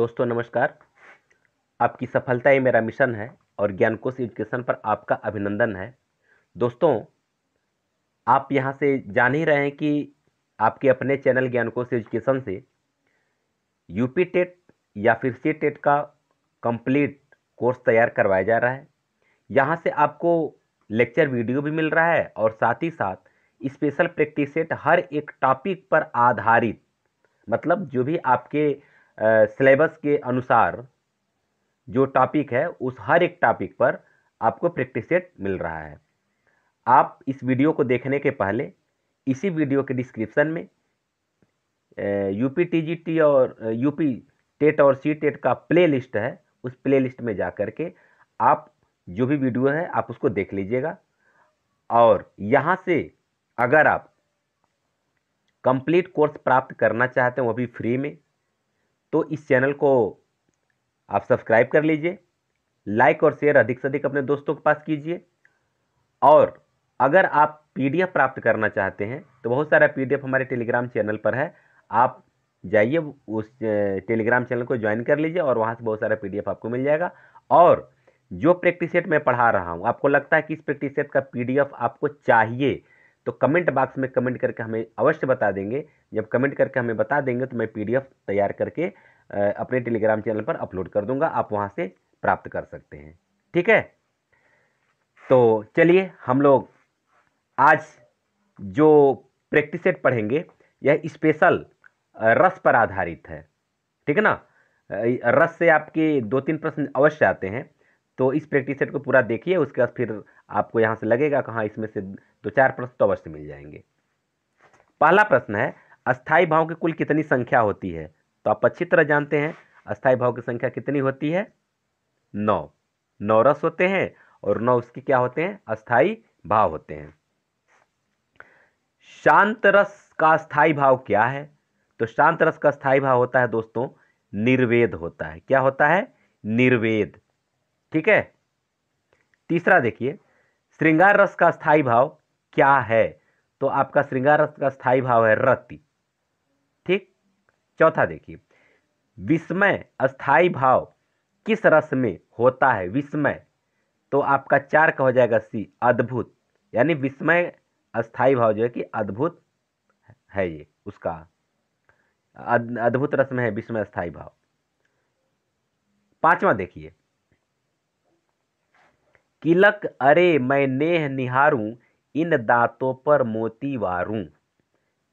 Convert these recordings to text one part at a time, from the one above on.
दोस्तों नमस्कार आपकी सफलता ही मेरा मिशन है और ज्ञानकोश एजुकेशन पर आपका अभिनंदन है दोस्तों आप यहाँ से जान ही रहे हैं कि आपके अपने चैनल ज्ञानकोश एजुकेशन से यूपी टेट या फिर सी टेट का कंप्लीट कोर्स तैयार करवाया जा रहा है यहाँ से आपको लेक्चर वीडियो भी मिल रहा है और साथ ही साथ स्पेशल प्रैक्टिस सेट हर एक टॉपिक पर आधारित मतलब जो भी आपके सिलेबस के अनुसार जो टॉपिक है उस हर एक टॉपिक पर आपको प्रैक्टिस सेट मिल रहा है आप इस वीडियो को देखने के पहले इसी वीडियो के डिस्क्रिप्शन में यूपी टीजीटी और यूपी टेट और सी टेट का प्ले लिस्ट है उस प्ले लिस्ट में जा कर के आप जो भी वीडियो है आप उसको देख लीजिएगा और यहाँ से अगर आप कंप्लीट कोर्स प्राप्त करना चाहते हैं वो भी फ्री में तो इस चैनल को आप सब्सक्राइब कर लीजिए लाइक और शेयर अधिक से अधिक अपने दोस्तों के पास कीजिए और अगर आप पीडीएफ प्राप्त करना चाहते हैं तो बहुत सारा पीडीएफ हमारे टेलीग्राम चैनल पर है आप जाइए उस टेलीग्राम चैनल को ज्वाइन कर लीजिए और वहाँ से बहुत सारा पीडीएफ आपको मिल जाएगा और जो प्रैक्टिस सेट मैं पढ़ा रहा हूँ आपको लगता है कि इस प्रैक्टिस सेट का पीडीएफ आपको चाहिए तो कमेंट बॉक्स में कमेंट करके हमें अवश्य बता देंगे जब कमेंट करके हमें बता देंगे तो मैं पीडीएफ तैयार करके अपने टेलीग्राम चैनल पर अपलोड कर दूंगा आप वहाँ से प्राप्त कर सकते हैं ठीक है तो चलिए हम लोग आज जो प्रैक्टिस सेट पढ़ेंगे यह स्पेशल रस पर आधारित है ठीक है ना रस से आपके दो तीन प्रश्न अवश्य आते हैं तो इस प्रैक्टिस सेट को पूरा देखिए उसके बाद फिर आपको यहाँ से लगेगा कहाँ इसमें से दो चार प्रश्न तो अवश्य मिल जाएंगे पहला प्रश्न है अस्थाई भाव की कुल कितनी संख्या होती है तो आप अच्छी तरह जानते हैं अस्थाई भाव की संख्या कितनी होती है नौ नौ रस होते हैं और नौ उसके क्या होते हैं अस्थाई भाव होते हैं शांत रस का स्थाई भाव क्या है तो शांत रस का स्थाई भाव होता है दोस्तों निर्वेद होता है क्या होता है निर्वेद ठीक है तीसरा देखिए श्रृंगार रस का स्थाई भाव क्या है तो आपका श्रृंगार रस का स्थाई भाव है रति ठीक चौथा देखिए विस्मय अस्थाई भाव किस रस में होता है विस्मय तो आपका चार का हो जाएगा सी अद्भुत यानी विस्मय अस्थाई भाव जो है कि अद्भुत है ये उसका अद्भुत रस में है विस्मय अस्थाई भाव पांचवा देखिए किलक अरे मैं नेह निहारूं इन दांतों पर मोती वारूं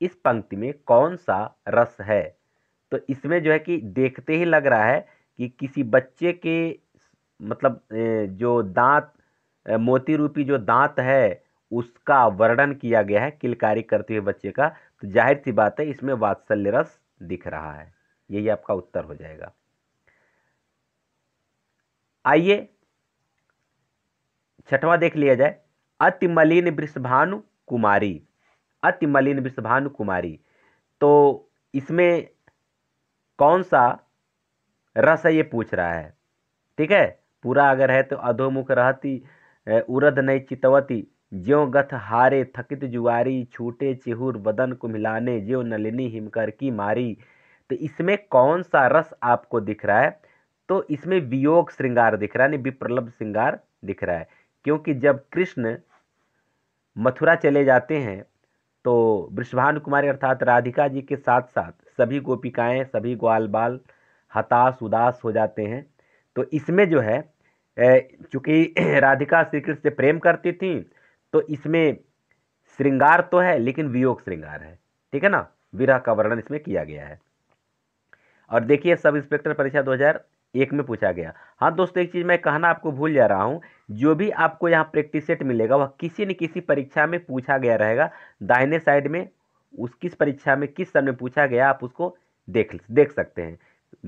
इस पंक्ति में कौन सा रस है तो इसमें जो है कि देखते ही लग रहा है कि किसी बच्चे के मतलब जो दांत मोती रूपी जो दांत है उसका वर्णन किया गया है किलकारी करते हुए बच्चे का तो जाहिर सी बात है इसमें वात्सल्य रस दिख रहा है यही आपका उत्तर हो जाएगा आइए छठवां देख लिया जाए अति मलिन वृषभानु कुमारी अति मलिन वृषभानु कुमारी तो इसमें कौन सा रस है ये पूछ रहा है ठीक है पूरा अगर है तो अधोमुख रहती उरद नई चितवती ज्यो गथ हारे थकित जुआरी छूटे चिहूर बदन को मिलाने ज्यो नलिनी हिमकर की मारी तो इसमें कौन सा रस आपको दिख रहा है तो इसमें वियोग श्रृंगार दिख रहा है यानी विप्रलभ श्रृंगार दिख रहा है क्योंकि जब कृष्ण मथुरा चले जाते हैं तो वृषभानु कुमारी अर्थात राधिका जी के साथ साथ सभी गोपिकाएं सभी ग्वाल बाल हताश उदास हो जाते हैं तो इसमें जो है चूँकि राधिका श्री कृष्ण से प्रेम करती थी तो इसमें श्रृंगार तो है लेकिन वियोग श्रृंगार है ठीक है ना विरह का वर्णन इसमें किया गया है और देखिए सब इंस्पेक्टर परीक्षा 2000 एक में पूछा गया हाँ दोस्तों एक चीज़ मैं कहना आपको भूल जा रहा हूँ जो भी आपको यहाँ प्रैक्टिस सेट मिलेगा वह किसी न किसी परीक्षा में पूछा गया रहेगा दाहिने साइड में उस किस परीक्षा में किस समय पूछा गया आप उसको देख देख सकते हैं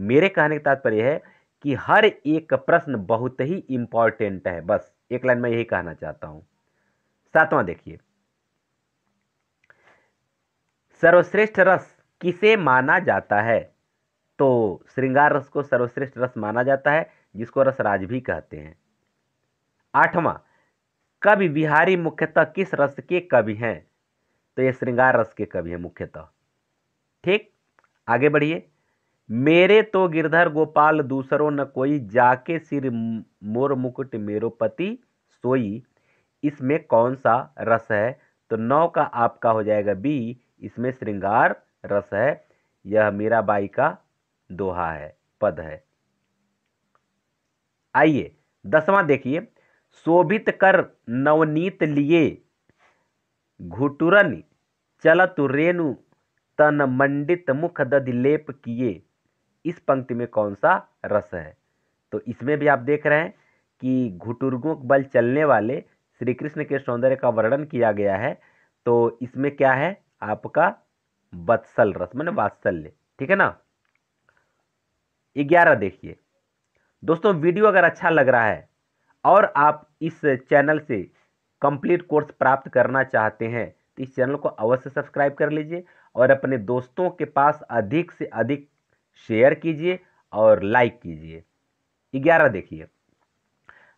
मेरे कहने का तात्पर्य है कि हर एक प्रश्न बहुत ही इंपॉर्टेंट है बस एक लाइन में यही कहना चाहता हूँ सातवां देखिए सर्वश्रेष्ठ रस किसे माना जाता है तो श्रृंगार रस को सर्वश्रेष्ठ रस माना जाता है जिसको रसराज भी कहते हैं आठवां कवि बिहारी मुख्यतः किस रस के कवि हैं तो ये श्रृंगार रस के कवि हैं मुख्यतः ठीक आगे बढ़िए मेरे तो गिरधर गोपाल दूसरों न कोई जाके सिर मोर मुकुट मेरोपति सोई इसमें कौन सा रस है तो नौ का आपका हो जाएगा बी इसमें श्रृंगार रस है यह मीराबाई का दोहा है पद है आइए दसवां देखिए शोभित कर नवनीत लिए घुटुरन चलत रेणु तन मंडित मुख लेप किए इस पंक्ति में कौन सा रस है तो इसमें भी आप देख रहे हैं कि घुटुर्गों बल चलने वाले श्री कृष्ण के सौंदर्य का वर्णन किया गया है तो इसमें क्या है आपका वत्सल रस मैंने वात्सल्य ठीक है ना ग्यारह देखिए दोस्तों वीडियो अगर अच्छा लग रहा है और आप इस चैनल से कंप्लीट कोर्स प्राप्त करना चाहते हैं तो इस चैनल को अवश्य सब्सक्राइब कर लीजिए और अपने दोस्तों के पास अधिक से अधिक शेयर कीजिए और लाइक कीजिए ग्यारह देखिए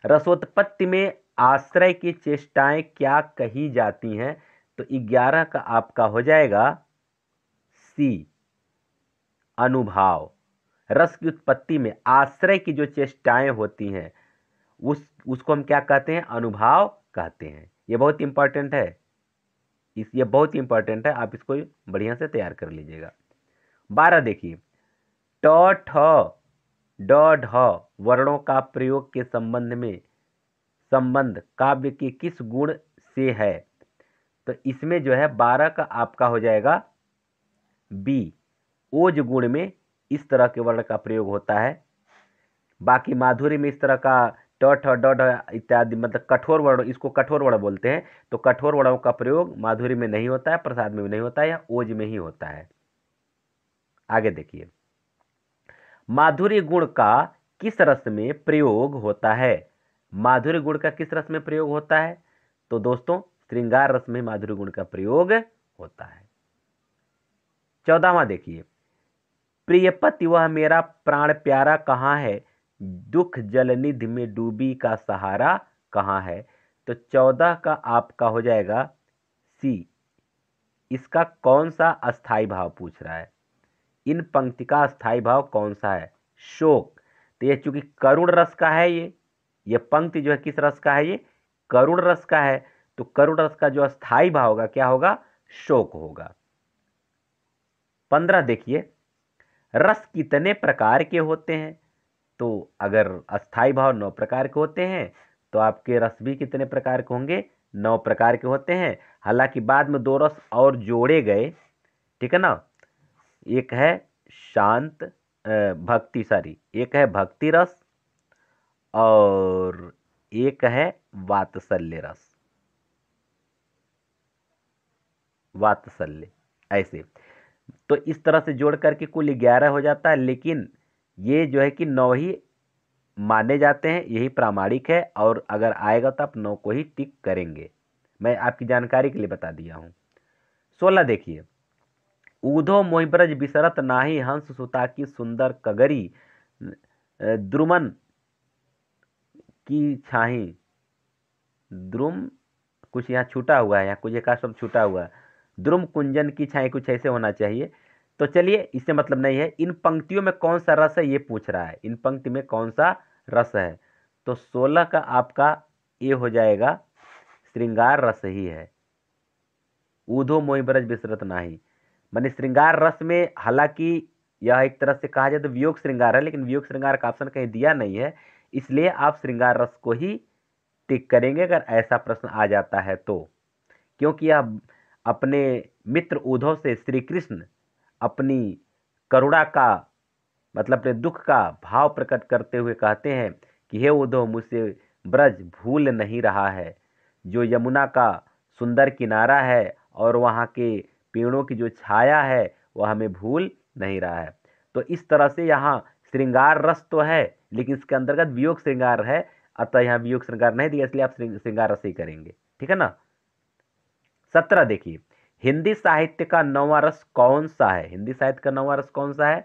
रसोत्पत्ति में आश्रय की चेष्टाएं क्या कही जाती हैं तो ग्यारह का आपका हो जाएगा सी अनुभाव रस की उत्पत्ति में आश्रय की जो चेष्टाएं होती हैं उस उसको हम क्या कहते हैं अनुभाव कहते हैं ये बहुत इंपॉर्टेंट है इस ये बहुत इंपॉर्टेंट है आप इसको बढ़िया से तैयार कर लीजिएगा बारह देखिए ट ठ ड ढ वर्णों का प्रयोग के संबंध में संबंध काव्य के किस गुण से है तो इसमें जो है बारह का आपका हो जाएगा बी ओज गुण में इस तरह के वर्ण का प्रयोग होता है बाकी माधुरी में इस तरह का डट डड इत्यादि मतलब कठोर वर्ण इसको कठोर वर्ण बोलते हैं तो कठोर वर्णों का प्रयोग माधुरी में नहीं होता है प्रसाद में भी नहीं होता है या ओज में ही होता है आगे देखिए माधुरी गुण का किस रस में प्रयोग होता है माधुरी गुण का किस रस में प्रयोग होता है तो दोस्तों श्रृंगार रस में माधुरी गुण का प्रयोग होता है चौदहवा देखिए प्रियपति वह मेरा प्राण प्यारा कहाँ है दुख जलनिधि में डूबी का सहारा कहाँ है तो चौदह का आपका हो जाएगा सी इसका कौन सा अस्थाई भाव पूछ रहा है इन पंक्ति का अस्थाई भाव कौन सा है शोक तो ये चूंकि करुण रस का है ये ये पंक्ति जो है किस रस का है ये करुण रस का है तो करुण रस का जो अस्थाई भाव होगा क्या होगा शोक होगा पंद्रह देखिए रस कितने प्रकार के होते हैं तो अगर अस्थाई भाव नौ प्रकार के होते हैं तो आपके रस भी कितने प्रकार के होंगे नौ प्रकार के होते हैं हालांकि बाद में दो रस और जोड़े गए ठीक है ना एक है शांत भक्ति सॉरी एक है भक्ति रस और एक है वात्सल्य रस वात्सल्य ऐसे तो इस तरह से जोड़ करके कुल ग्यारह हो जाता है लेकिन ये जो है कि नौ ही माने जाते हैं यही प्रामाणिक है और अगर आएगा तो आप नौ को ही टिक करेंगे मैं आपकी जानकारी के लिए बता दिया हूँ सोलह देखिए ऊधो मोहिब्रज बिसरत नाही हंस सुता की सुंदर कगरी द्रुमन की छाही द्रुम कुछ यहाँ छूटा हुआ है यहाँ कुछ एक शब्द छूटा हुआ है ध्रुम कुंजन की छाई कुछ ऐसे होना चाहिए तो चलिए इससे मतलब नहीं है इन पंक्तियों में कौन सा रस है ये पूछ रहा है इन पंक्ति में कौन सा रस है तो सोलह का आपका ये हो जाएगा श्रृंगार रस ही है ऊधो मोहिब्रज ब्रज विसरत नाही मानी श्रृंगार रस में हालांकि यह एक तरह से कहा जाए तो वियोग श्रृंगार है लेकिन वियोग श्रृंगार का ऑप्शन कहीं दिया नहीं है इसलिए आप श्रृंगार रस को ही टिक करेंगे अगर ऐसा प्रश्न आ जाता है तो क्योंकि यह अपने मित्र उद्धव से श्री कृष्ण अपनी करुणा का मतलब अपने दुख का भाव प्रकट करते हुए कहते हैं कि हे उद्धव मुझसे ब्रज भूल नहीं रहा है जो यमुना का सुंदर किनारा है और वहाँ के पेड़ों की जो छाया है वह हमें भूल नहीं रहा है तो इस तरह से यहाँ श्रृंगार रस तो है लेकिन इसके अंतर्गत वियोग श्रृंगार है अतः यहाँ वियोग श्रृंगार नहीं दिया इसलिए आप श्रृंगार रस ही करेंगे ठीक है ना सत्रह देखिए हिंदी साहित्य का नवा रस कौन सा है हिंदी साहित्य का नवा रस कौन सा है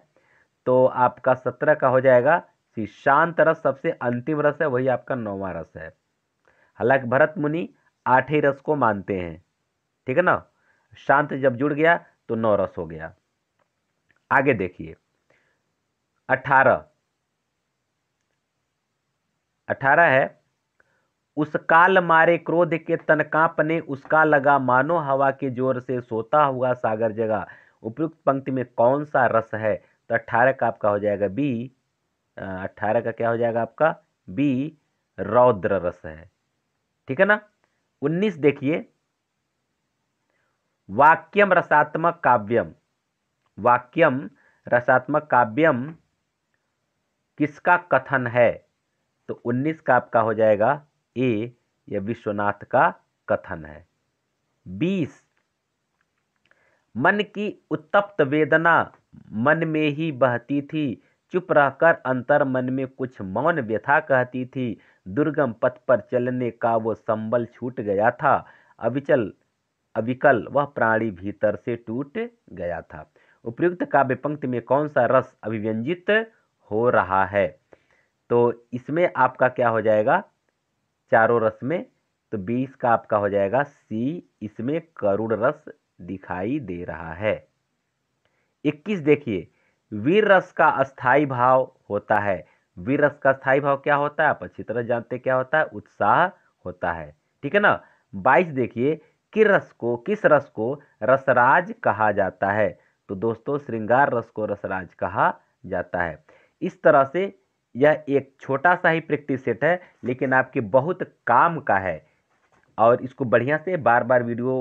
तो आपका सत्रह का हो जाएगा सी शांत रस सबसे अंतिम रस है वही आपका नौवा रस है हालांकि भरत मुनि आठे रस को मानते हैं ठीक है ना शांत जब जुड़ गया तो नौ रस हो गया आगे देखिए अठारह अठारह है उसकाल मारे क्रोध के तन कांपने उसका लगा मानो हवा के जोर से सोता हुआ सागर जगा उपयुक्त पंक्ति में कौन सा रस है तो अट्ठारह का आपका हो जाएगा बी अट्ठारह का क्या हो जाएगा आपका बी रौद्र रस है ठीक है ना उन्नीस देखिए वाक्यम रसात्मक काव्यम वाक्यम रसात्मक काव्यम किसका कथन है तो उन्नीस का आपका हो जाएगा ए यह विश्वनाथ का कथन है बीस मन की उत्तप्त वेदना मन में ही बहती थी चुप रहकर अंतर मन में कुछ मौन व्यथा कहती थी दुर्गम पथ पर चलने का वो संबल छूट गया था अविचल अविकल वह प्राणी भीतर से टूट गया था उपयुक्त काव्य पंक्ति में कौन सा रस अभिव्यंजित हो रहा है तो इसमें आपका क्या हो जाएगा चारों रस में तो बीस का आपका हो जाएगा सी इसमें करुण रस दिखाई दे रहा है इक्कीस देखिए वीर रस का अस्थाई भाव होता है वीर रस का स्थाई भाव क्या होता है आप अच्छी तरह जानते क्या होता है उत्साह होता है ठीक है ना बाईस देखिए किस रस को किस रस को रसराज कहा जाता है तो दोस्तों श्रृंगार रस को रसराज कहा जाता है इस तरह से यह एक छोटा सा ही प्रैक्टिस सेट है लेकिन आपके बहुत काम का है और इसको बढ़िया से बार बार वीडियो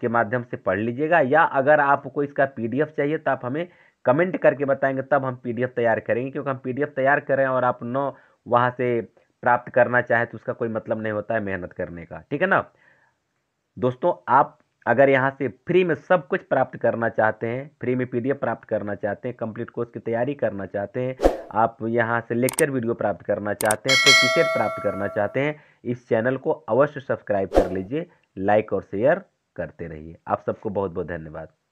के माध्यम से पढ़ लीजिएगा या अगर आपको इसका पीडीएफ चाहिए तो आप हमें कमेंट करके बताएंगे तब हम पीडीएफ तैयार करेंगे क्योंकि हम पीडीएफ तैयार करें और आप न वहाँ से प्राप्त करना चाहें तो उसका कोई मतलब नहीं होता है मेहनत करने का ठीक है ना दोस्तों आप अगर यहाँ से फ्री में सब कुछ प्राप्त करना चाहते हैं फ्री में पीडीएफ प्राप्त करना चाहते हैं कंप्लीट कोर्स की तैयारी करना चाहते हैं आप यहाँ से लेक्चर वीडियो प्राप्त करना चाहते हैं सर्टिफिकेट तो प्राप्त करना चाहते हैं इस चैनल को अवश्य सब्सक्राइब कर लीजिए लाइक और शेयर करते रहिए आप सबको बहुत बहुत धन्यवाद